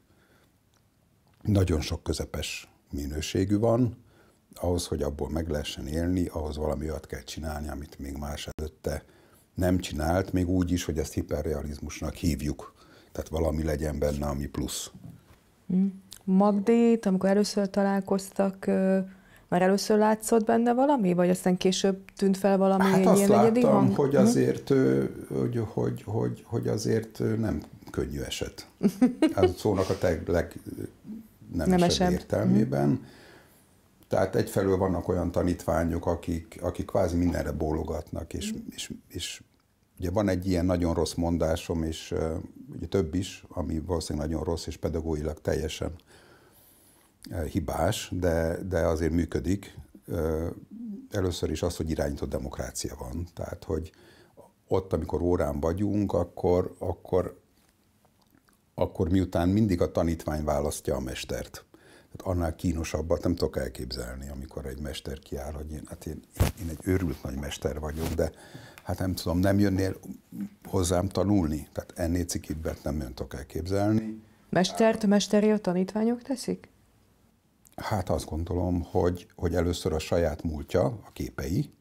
nagyon sok közepes minőségű van, ahhoz, hogy abból meg lehessen élni, ahhoz valami olyat kell csinálni, amit még más előtte nem csinált, még úgy is, hogy ezt hiperrealizmusnak hívjuk. Tehát valami legyen benne, ami plusz. Hm. Magdét, amikor először találkoztak, már először látszott benne valami, vagy aztán később tűnt fel valami hát egy azt ilyen láttam, hang? hogy hm. azért, hogy, hogy, hogy, hogy azért nem könnyű eset. Hát szónak a teg, leg, nem, nem esett értelmében. Hm. Tehát egyfelől vannak olyan tanítványok, akik, akik kvázi mindenre bólogatnak, és, és, és Ugye van egy ilyen nagyon rossz mondásom, és ugye több is, ami valószínűleg nagyon rossz, és pedagógilag teljesen hibás, de, de azért működik. Először is az, hogy irányított demokrácia van. Tehát, hogy ott, amikor órán vagyunk, akkor, akkor, akkor miután mindig a tanítvány választja a mestert. Tehát annál kínosabbat nem tudok elképzelni, amikor egy mester kiáll, hogy én, hát én, én egy őrült nagy mester vagyok, de, hát nem tudom, nem jönnél hozzám tanulni. Tehát ennél cikibbet nem jön tudok elképzelni. Mestert, mesteri a tanítványok teszik? Hát azt gondolom, hogy, hogy először a saját múltja, a képei,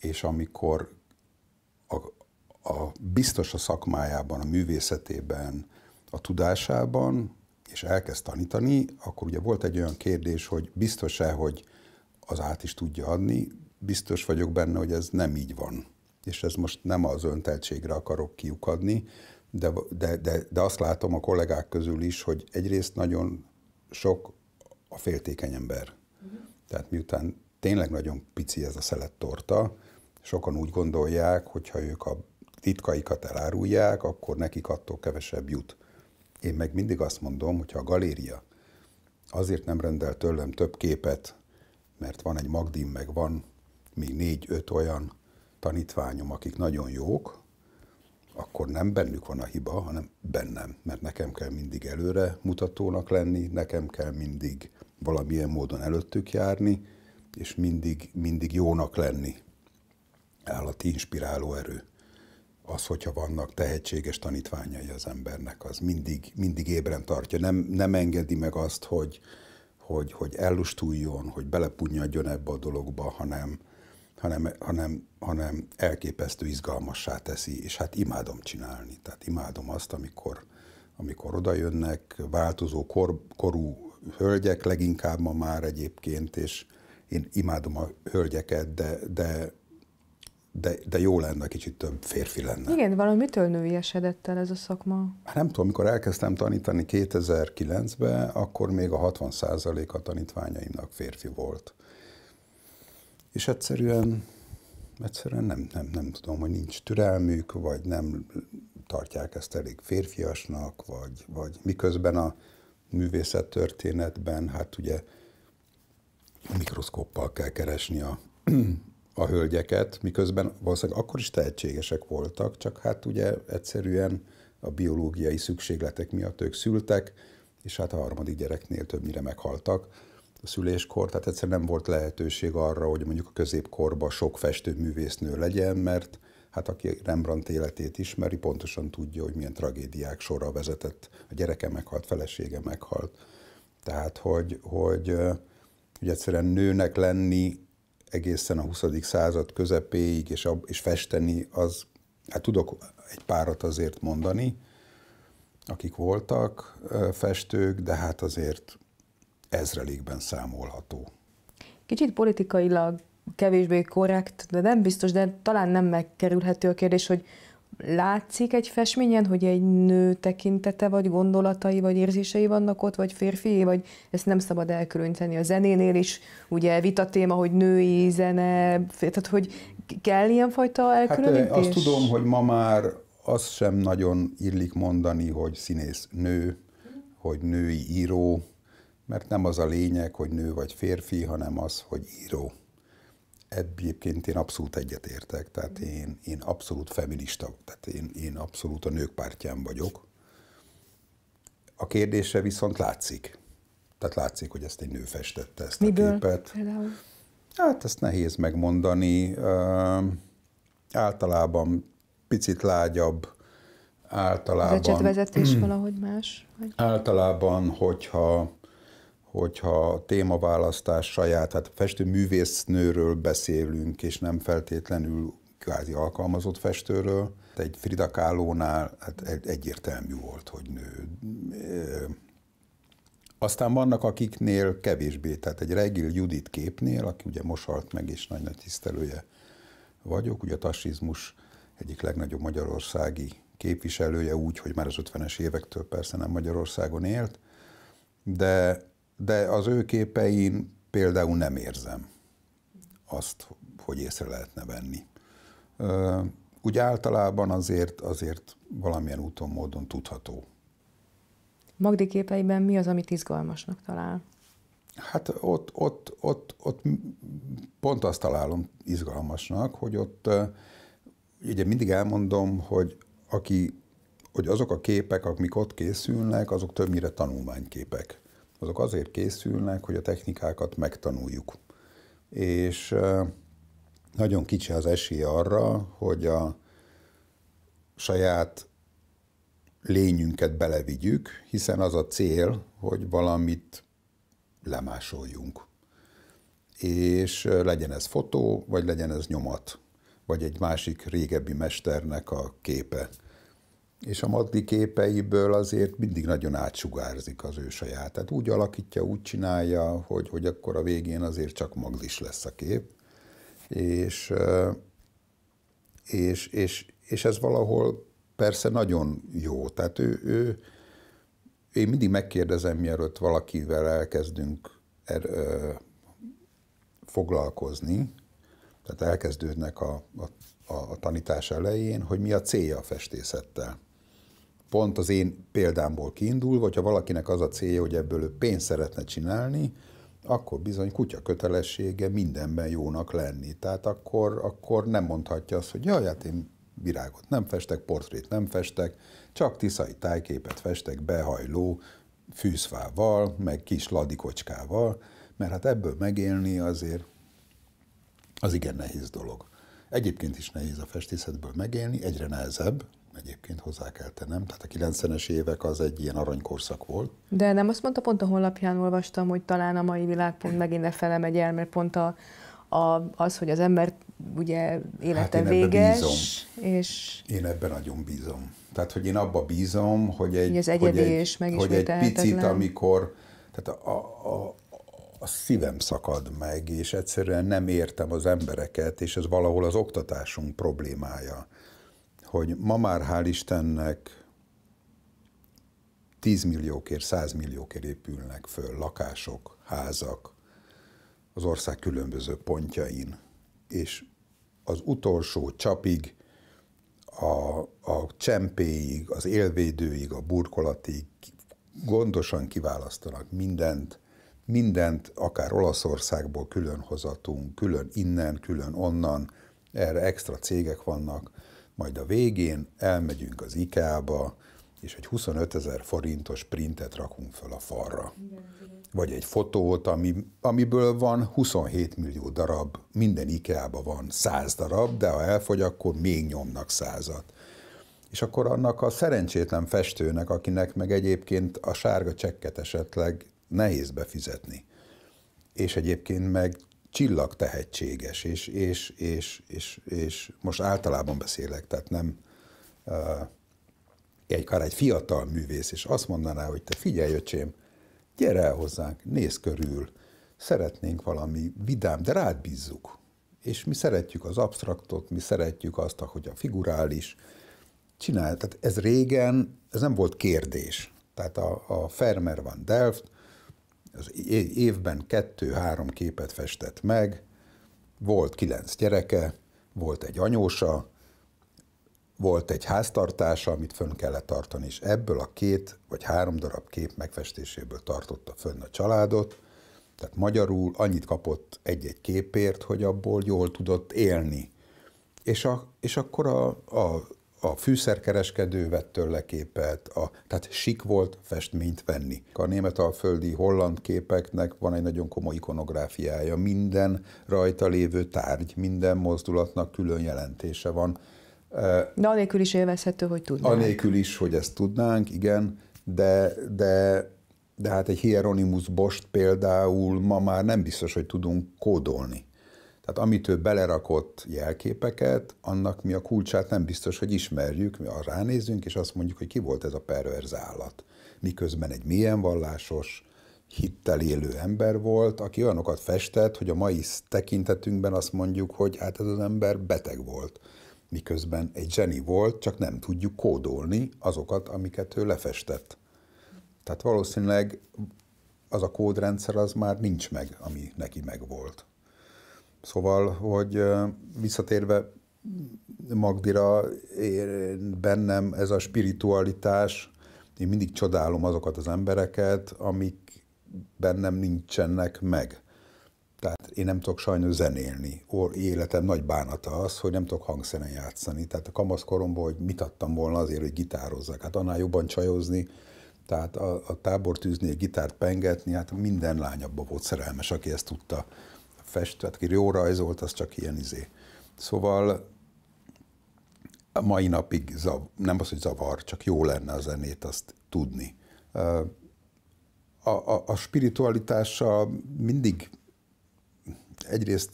és amikor a, a biztos a szakmájában, a művészetében, a tudásában, és elkezd tanítani, akkor ugye volt egy olyan kérdés, hogy biztos-e, hogy az át is tudja adni, biztos vagyok benne, hogy ez nem így van. És ez most nem az önteltségre akarok kiukadni, de, de, de, de azt látom a kollégák közül is, hogy egyrészt nagyon sok a féltékeny ember. Uh-huh. Tehát miután tényleg nagyon pici ez a szelet torta, sokan úgy gondolják, hogy ha ők a titkaikat elárulják, akkor nekik attól kevesebb jut. Én meg mindig azt mondom, hogy ha a galéria azért nem rendel tőlem több képet, mert van egy magdim, meg van még négy-öt olyan tanítványom, akik nagyon jók, akkor nem bennük van a hiba, hanem bennem. Mert nekem kell mindig előre mutatónak lenni, nekem kell mindig valamilyen módon előttük járni, és mindig, mindig jónak lenni. Állati inspiráló erő. Az, hogyha vannak tehetséges tanítványai az embernek, az mindig, mindig ébren tartja. Nem, nem engedi meg azt, hogy, hogy, hogy ellustuljon, hogy belepunyadjon ebbe a dologba, hanem, hanem, hanem, hanem elképesztő izgalmassá teszi, és hát imádom csinálni. Tehát imádom azt, amikor, amikor oda jönnek változó kor, korú hölgyek, leginkább ma már egyébként, és én imádom a hölgyeket, de, de de, de jó lenne, kicsit több férfi lenne. Igen, valami mitől nőiesedett el ez a szakma? Hát nem tudom, amikor elkezdtem tanítani 2009-ben, akkor még a 60% a tanítványaimnak férfi volt és egyszerűen, egyszerűen nem, nem, nem tudom, hogy nincs türelmük, vagy nem tartják ezt elég férfiasnak, vagy, vagy miközben a történetben, hát ugye mikroszkóppal kell keresni a, a hölgyeket, miközben valószínűleg akkor is tehetségesek voltak, csak hát ugye egyszerűen a biológiai szükségletek miatt ők szültek, és hát a harmadik gyereknél többnyire meghaltak szüléskor, tehát egyszerűen nem volt lehetőség arra, hogy mondjuk a középkorban sok festőművésznő legyen, mert hát aki Rembrandt életét ismeri, pontosan tudja, hogy milyen tragédiák sorra vezetett. A gyereke meghalt, felesége meghalt. Tehát, hogy, hogy, hogy egyszerűen nőnek lenni egészen a 20. század közepéig, és, a, és festeni, az, hát tudok egy párat azért mondani, akik voltak festők, de hát azért ezrelékben számolható. Kicsit politikailag kevésbé korrekt, de nem biztos, de talán nem megkerülhető a kérdés, hogy látszik egy festményen, hogy egy nő tekintete, vagy gondolatai, vagy érzései vannak ott, vagy férfié, vagy ezt nem szabad elkülöníteni. A zenénél is ugye vita téma, hogy női zene, tehát hogy kell ilyenfajta elkülönítés? Hát azt tudom, hogy ma már az sem nagyon illik mondani, hogy színész nő, hogy női író, mert nem az a lényeg, hogy nő vagy férfi, hanem az, hogy író. Egyébként én abszolút egyetértek, tehát én, én abszolút feminista, tehát én, én abszolút a nők pártján vagyok. A kérdése viszont látszik. Tehát látszik, hogy ezt egy nő festette, ezt Miből? a képet. Például? Hát ezt nehéz megmondani. Uh, általában picit lágyabb, általában... Recsetvezetés valahogy más? Vagy? Általában, hogyha hogyha a témaválasztás saját, hát festő művésznőről beszélünk, és nem feltétlenül kvázi alkalmazott festőről. Egy Frida Kahlo-nál hát egyértelmű volt, hogy nő. Aztán vannak, akiknél kevésbé, tehát egy Regil Judit képnél, aki ugye mosalt meg, és nagy nagy tisztelője vagyok, ugye a tasizmus egyik legnagyobb magyarországi képviselője, úgy, hogy már az 50-es évektől persze nem Magyarországon élt, de de az ő képein például nem érzem azt, hogy észre lehetne venni. Úgy általában azért, azért valamilyen úton, módon tudható. Magdi képeiben mi az, amit izgalmasnak talál? Hát ott, ott, ott, ott pont azt találom izgalmasnak, hogy ott ugye mindig elmondom, hogy aki, hogy azok a képek, amik ott készülnek, azok többnyire tanulmányképek azok azért készülnek, hogy a technikákat megtanuljuk. És nagyon kicsi az esély arra, hogy a saját lényünket belevigyük, hiszen az a cél, hogy valamit lemásoljunk. És legyen ez fotó, vagy legyen ez nyomat, vagy egy másik régebbi mesternek a képe és a Magdi képeiből azért mindig nagyon átsugárzik az ő saját. Tehát úgy alakítja, úgy csinálja, hogy, hogy akkor a végén azért csak Magdis lesz a kép. És, és, és, és ez valahol persze nagyon jó. Tehát ő, ő, én mindig megkérdezem, mielőtt valakivel elkezdünk er, ö, foglalkozni, tehát elkezdődnek a, a, a tanítás elején, hogy mi a célja a festészettel pont az én példámból kiindul, hogyha valakinek az a célja, hogy ebből ő pénzt szeretne csinálni, akkor bizony kutya kötelessége mindenben jónak lenni. Tehát akkor, akkor nem mondhatja azt, hogy jaj, hát én virágot nem festek, portrét nem festek, csak tiszai tájképet festek behajló fűszfával, meg kis ladikocskával, mert hát ebből megélni azért az igen nehéz dolog. Egyébként is nehéz a festészetből megélni, egyre nehezebb, egyébként hozzá kell tennem. Tehát a 90-es évek az egy ilyen aranykorszak volt. De nem azt mondta, pont a honlapján olvastam, hogy talán a mai világ pont megint fele megy el, mert pont a, a, az, hogy az ember ugye élete hát én véges. Bízom. És... Én ebben nagyon bízom. Tehát, hogy én abba bízom, hogy egy, az hogy egy, hogy egy picit, amikor tehát a, a, a szívem szakad meg, és egyszerűen nem értem az embereket, és ez valahol az oktatásunk problémája hogy ma már hál' Istennek 10 milliókért, 100 milliókért épülnek föl lakások, házak az ország különböző pontjain, és az utolsó csapig, a, a csempéig, az élvédőig, a burkolatig gondosan kiválasztanak mindent, mindent, akár Olaszországból külön hozatunk, külön innen, külön onnan, erre extra cégek vannak, majd a végén elmegyünk az IKEA-ba, és egy 25 ezer forintos printet rakunk föl a falra. Vagy egy fotót, ami, amiből van 27 millió darab, minden IKEA-ba van 100 darab, de ha elfogy, akkor még nyomnak százat. És akkor annak a szerencsétlen festőnek, akinek meg egyébként a sárga csekket esetleg nehéz befizetni. És egyébként meg csillag tehetséges, és, és, és, és, és most általában beszélek, tehát nem uh, egy egy fiatal művész, és azt mondaná, hogy te figyelj, öcsém, gyere el hozzánk, nézz körül, szeretnénk valami vidám, de rád bízzuk. És mi szeretjük az absztraktot, mi szeretjük azt, hogy a figurális, csinál. Tehát ez régen, ez nem volt kérdés. Tehát a, a Fermer van Delft, az évben kettő-három képet festett meg, volt kilenc gyereke, volt egy anyósa, volt egy háztartása, amit fönn kellett tartani, és ebből a két vagy három darab kép megfestéséből tartotta fönn a családot, tehát magyarul annyit kapott egy-egy képért, hogy abból jól tudott élni. És, a, és akkor a, a a fűszerkereskedő vett tőle képet, a, tehát sik volt festményt venni. A németalföldi holland képeknek van egy nagyon komoly ikonográfiája, minden rajta lévő tárgy, minden mozdulatnak külön jelentése van. E, de anélkül is élvezhető, hogy tudnánk. Anélkül is, hogy ezt tudnánk, igen, de, de, de hát egy Hieronymus Bost például ma már nem biztos, hogy tudunk kódolni. Tehát amit ő belerakott jelképeket, annak mi a kulcsát nem biztos, hogy ismerjük, mi arra ránézünk, és azt mondjuk, hogy ki volt ez a perverz állat. Miközben egy milyen vallásos, hittel élő ember volt, aki olyanokat festett, hogy a mai tekintetünkben azt mondjuk, hogy hát ez az ember beteg volt. Miközben egy zseni volt, csak nem tudjuk kódolni azokat, amiket ő lefestett. Tehát valószínűleg az a kódrendszer az már nincs meg, ami neki megvolt. Szóval, hogy visszatérve Magdira, én bennem ez a spiritualitás, én mindig csodálom azokat az embereket, amik bennem nincsenek meg. Tehát én nem tudok sajnos zenélni. Életem nagy bánata az, hogy nem tudok hangszeren játszani. Tehát a kamaszkoromban, hogy mit adtam volna azért, hogy gitározzak. Hát annál jobban csajozni, tehát a, a a gitárt pengetni, hát minden lány abba volt szerelmes, aki ezt tudta fest, tehát aki jó rajzolt, az csak ilyen izé. Szóval a mai napig zav, nem az, hogy zavar, csak jó lenne a zenét azt tudni. A, a, a spiritualitása mindig egyrészt,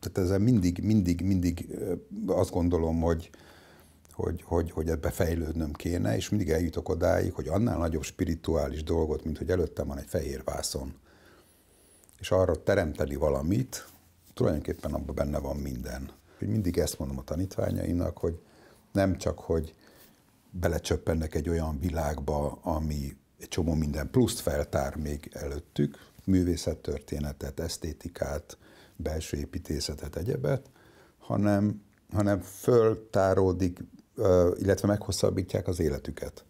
tehát ezzel mindig, mindig, mindig azt gondolom, hogy, hogy, hogy, hogy ebbe fejlődnöm kéne, és mindig eljutok odáig, hogy annál nagyobb spirituális dolgot, mint hogy előttem van egy fehér vászon, és arra teremteni valamit, tulajdonképpen abban benne van minden. Hogy mindig ezt mondom a tanítványainak, hogy nem csak, hogy belecsöppennek egy olyan világba, ami egy csomó minden pluszt feltár még előttük, művészettörténetet, esztétikát, belső építészetet, egyebet, hanem, hanem föltáródik, illetve meghosszabbítják az életüket.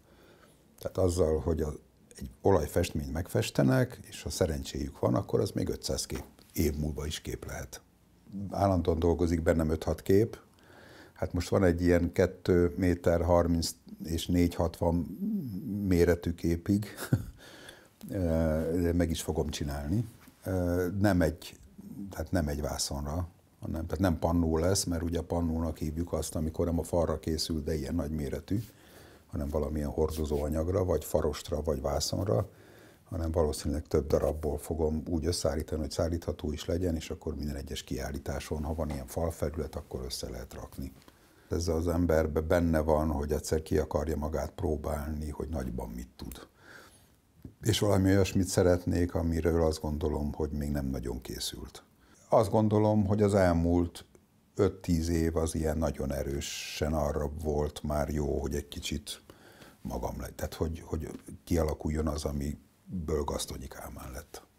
Tehát azzal, hogy a egy olajfestményt megfestenek, és ha szerencséjük van, akkor az még 500 kép, év múlva is kép lehet. Állandóan dolgozik bennem 5-6 kép, hát most van egy ilyen 2 méter 30 és 460 méretű képig, meg is fogom csinálni. Nem egy, tehát nem egy vászonra, hanem, tehát nem pannó lesz, mert ugye a pannónak hívjuk azt, amikor nem a falra készül, de ilyen nagy méretű, hanem valamilyen horzozó anyagra, vagy farostra, vagy vászonra, hanem valószínűleg több darabból fogom úgy összeállítani, hogy szállítható is legyen, és akkor minden egyes kiállításon, ha van ilyen falfelület, akkor össze lehet rakni. Ez az emberben benne van, hogy egyszer ki akarja magát próbálni, hogy nagyban mit tud. És valami olyasmit szeretnék, amiről azt gondolom, hogy még nem nagyon készült. Azt gondolom, hogy az elmúlt 5-10 év az ilyen nagyon erősen arra volt már jó, hogy egy kicsit magam lett. Tehát, hogy, hogy kialakuljon az, ami gasztonyi Kálmán lett.